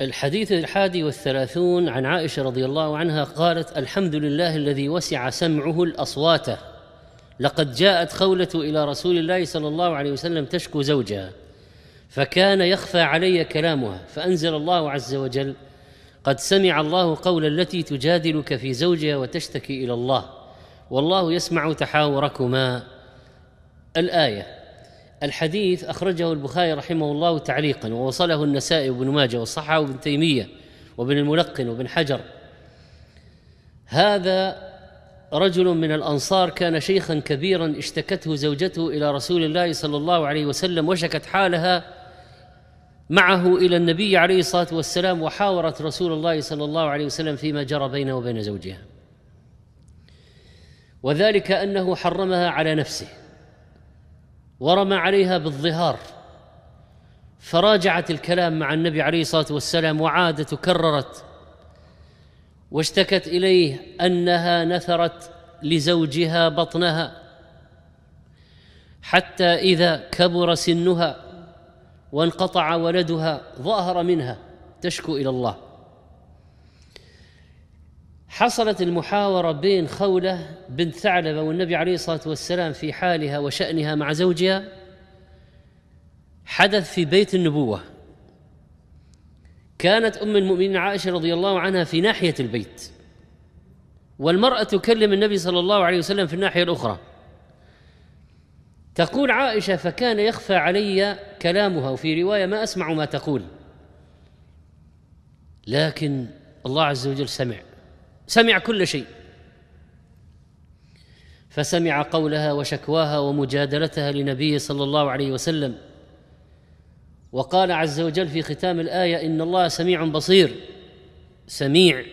الحديث الحادي والثلاثون عن عائشة رضي الله عنها قالت الحمد لله الذي وسع سمعه الأصوات لقد جاءت خولة إلى رسول الله صلى الله عليه وسلم تشكو زوجها فكان يخفى علي كلامها فأنزل الله عز وجل قد سمع الله قول التي تجادلك في زوجها وتشتكي إلى الله والله يسمع تحاوركما الآية الحديث أخرجه البخاري رحمه الله تعليقا ووصله النسائي وابن ماجه وصححه وابن تيمية وابن الملقن وابن حجر هذا رجل من الأنصار كان شيخا كبيرا اشتكته زوجته إلى رسول الله صلى الله عليه وسلم وشكت حالها معه إلى النبي عليه الصلاة والسلام وحاورت رسول الله صلى الله عليه وسلم فيما جرى بينه وبين زوجها وذلك أنه حرمها على نفسه ورمى عليها بالظهار فراجعت الكلام مع النبي عليه الصلاه والسلام وعادت وكررت واشتكت اليه انها نثرت لزوجها بطنها حتى اذا كبر سنها وانقطع ولدها ظاهر منها تشكو الى الله حصلت المحاورة بين خولة بنت ثعلبة والنبي عليه الصلاة والسلام في حالها وشأنها مع زوجها حدث في بيت النبوة كانت أم المؤمنين عائشة رضي الله عنها في ناحية البيت والمرأة تكلم النبي صلى الله عليه وسلم في الناحية الأخرى تقول عائشة فكان يخفى علي كلامها وفي رواية ما أسمع ما تقول لكن الله عز وجل سمع سمع كل شيء فسمع قولها وشكواها ومجادلتها لنبيه صلى الله عليه وسلم وقال عز وجل في ختام الايه ان الله سميع بصير سميع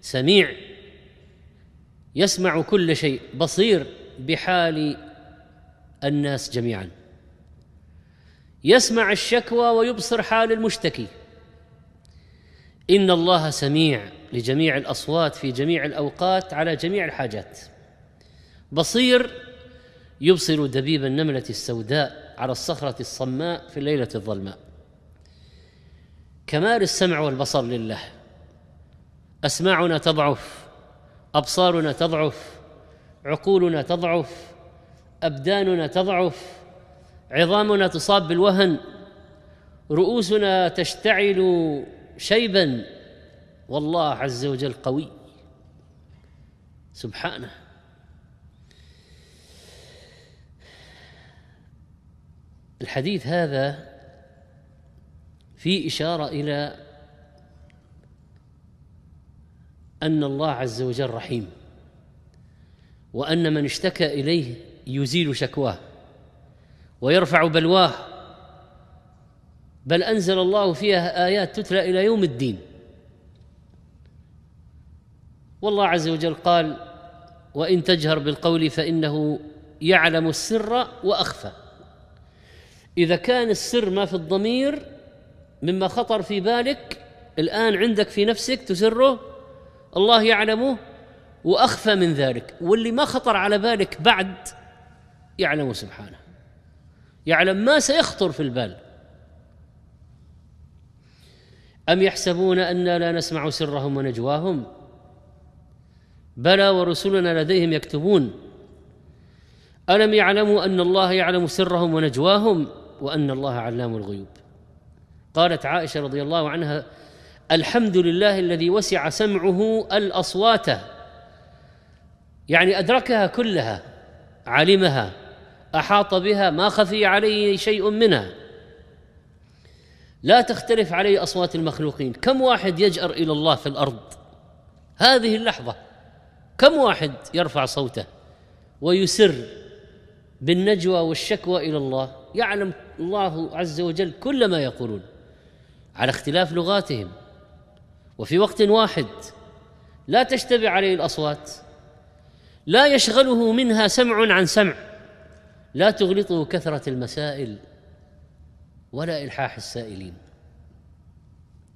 سميع يسمع كل شيء بصير بحال الناس جميعا يسمع الشكوى ويبصر حال المشتكي إن الله سميع لجميع الأصوات في جميع الأوقات على جميع الحاجات بصير يبصر دبيب النملة السوداء على الصخرة الصماء في الليلة الظلماء كمال السمع والبصر لله أسماعنا تضعف أبصارنا تضعف عقولنا تضعف أبداننا تضعف عظامنا تصاب بالوهن رؤوسنا تشتعل شيبا والله عز وجل قوي سبحانه الحديث هذا في إشارة إلى أن الله عز وجل رحيم وأن من اشتكى إليه يزيل شكواه ويرفع بلواه بل أنزل الله فيها آيات تتلى إلى يوم الدين والله عز وجل قال وإن تجهر بالقول فإنه يعلم السر وأخفى إذا كان السر ما في الضمير مما خطر في بالك الآن عندك في نفسك تسره الله يعلمه وأخفى من ذلك واللي ما خطر على بالك بعد يعلم سبحانه يعلم ما سيخطر في البال أم يحسبون أنا لا نسمع سرهم ونجواهم بلى ورسلنا لديهم يكتبون ألم يعلموا أن الله يعلم سرهم ونجواهم وأن الله علام الغيوب قالت عائشة رضي الله عنها الحمد لله الذي وسع سمعه الأصوات يعني أدركها كلها علمها أحاط بها ما خفي عليه شيء منها لا تختلف عليه اصوات المخلوقين كم واحد يجأر الى الله في الارض هذه اللحظه كم واحد يرفع صوته ويسر بالنجوى والشكوى الى الله يعلم الله عز وجل كل ما يقولون على اختلاف لغاتهم وفي وقت واحد لا تشتبع عليه الاصوات لا يشغله منها سمع عن سمع لا تغلطه كثره المسائل ولا إلحاح السائلين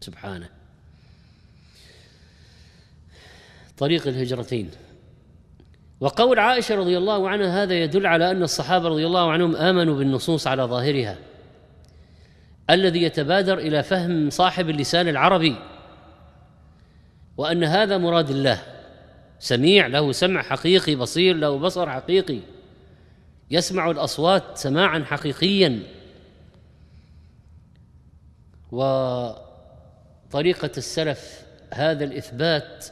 سبحانه طريق الهجرتين وقول عائشة رضي الله عنها هذا يدل على أن الصحابة رضي الله عنهم آمنوا بالنصوص على ظاهرها الذي يتبادر إلى فهم صاحب اللسان العربي وأن هذا مراد الله سميع له سمع حقيقي بصير له بصر حقيقي يسمع الأصوات سماعا حقيقيا وطريقة السلف هذا الإثبات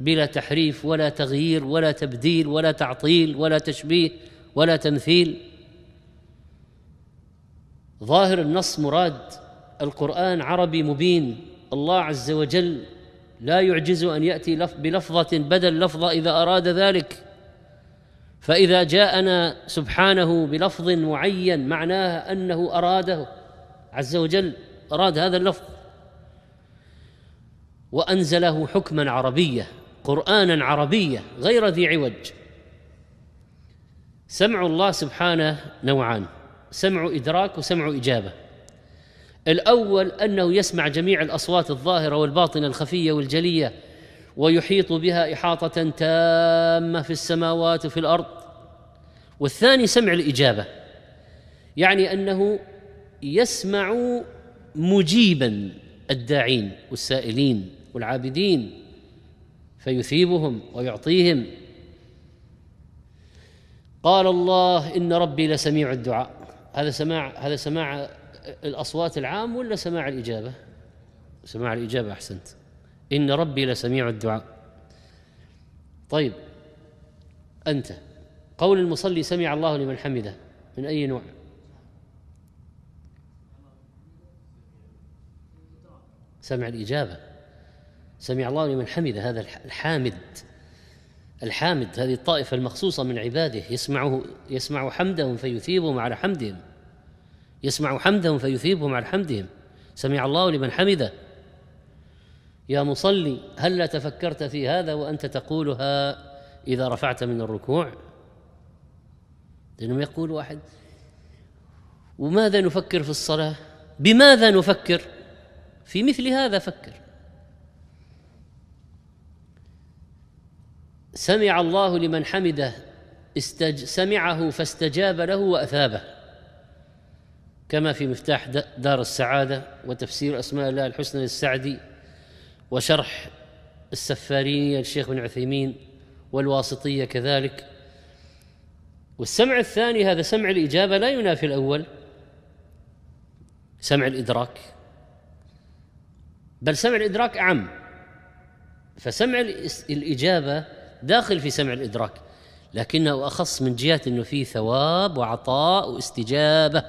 بلا تحريف ولا تغيير ولا تبديل ولا تعطيل ولا تشبيه ولا تمثيل ظاهر النص مراد القرآن عربي مبين الله عز وجل لا يعجز أن يأتي بلفظة بدل لفظة إذا أراد ذلك فإذا جاءنا سبحانه بلفظ معين معناه أنه أراده عز وجل أراد هذا اللفظ وأنزله حكما عربيا قرآنا عربيا غير ذي عوج سمع الله سبحانه نوعان سمع إدراك وسمع إجابة الأول أنه يسمع جميع الأصوات الظاهرة والباطنة الخفية والجلية ويحيط بها إحاطة تامة في السماوات وفي الأرض والثاني سمع الإجابة يعني أنه يسمع مجيبا الداعين والسائلين والعابدين فيثيبهم ويعطيهم قال الله ان ربي لسميع الدعاء هذا سماع هذا سماع الاصوات العام ولا سماع الاجابه؟ سماع الاجابه احسنت ان ربي لسميع الدعاء طيب انت قول المصلي سمع الله لمن حمده من اي نوع؟ سمع الإجابة سمع الله لمن حمده هذا الحامد الحامد هذه الطائفة المخصوصة من عباده يسمعه يسمع حمدهم فيثيبهم على حمدهم يسمع حمدهم فيثيبهم على حمدهم سمع الله لمن حمده يا مصلي هلا تفكرت في هذا وأنت تقولها إذا رفعت من الركوع لأنه يقول واحد وماذا نفكر في الصلاة بماذا نفكر في مثل هذا فكر سمع الله لمن حمده استج... سمعه فاستجاب له واثابه كما في مفتاح دار السعاده وتفسير اسماء الله الحسنى للسعدي وشرح السفارينيه للشيخ بن عثيمين والواسطيه كذلك والسمع الثاني هذا سمع الاجابه لا ينافي الاول سمع الادراك بل سمع الإدراك أعم فسمع الإجابة داخل في سمع الإدراك لكنه أخص من جهة أنه فيه ثواب وعطاء واستجابة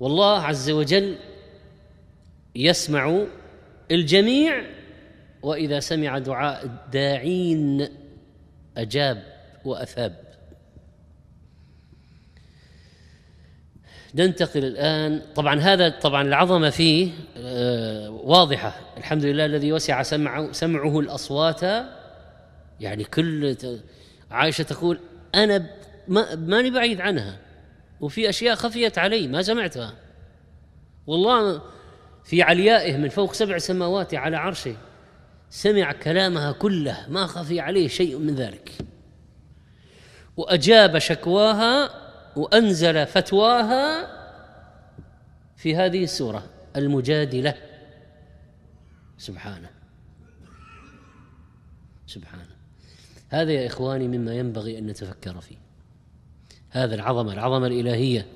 والله عز وجل يسمع الجميع وإذا سمع دعاء الداعين أجاب وأثاب ننتقل الآن طبعا هذا طبعا العظمة فيه آه، واضحة الحمد لله الذي وسع سمعه, سمعه الأصوات يعني كل عائشة تقول أنا ماني بعيد عنها وفي أشياء خفيت علي ما سمعتها والله في عليائه من فوق سبع سماوات على عرشه سمع كلامها كله ما خفي عليه شيء من ذلك وأجاب شكواها وأنزل فتواها في هذه السورة المجادلة سبحانه سبحانه هذا يا إخواني مما ينبغي أن نتفكر فيه هذا العظمة العظمة الإلهية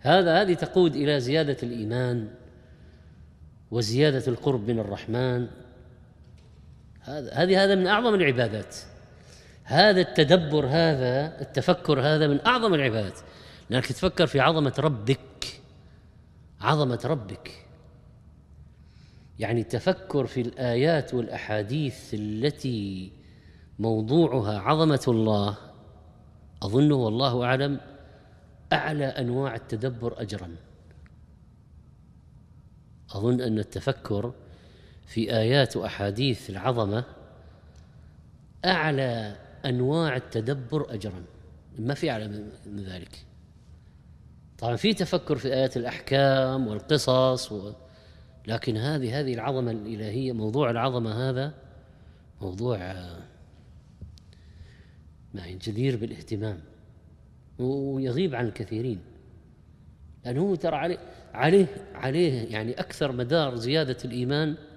هذا هذه تقود إلى زيادة الإيمان وزيادة القرب من الرحمن هذا هذه هذا من أعظم العبادات هذا التدبر هذا التفكر هذا من اعظم العبادات لانك تفكر في عظمه ربك عظمه ربك يعني التفكر في الايات والاحاديث التي موضوعها عظمه الله اظنه والله اعلم اعلى انواع التدبر اجرا اظن ان التفكر في ايات واحاديث العظمه اعلى انواع التدبر اجرا ما في اعلى من ذلك طبعا في تفكر في ايات الاحكام والقصص و... لكن هذه هذه العظمه الالهيه موضوع العظمه هذا موضوع ما آه، يعني جدير بالاهتمام ويغيب عن الكثيرين لانه هو ترى عليه عليه عليه يعني اكثر مدار زياده الايمان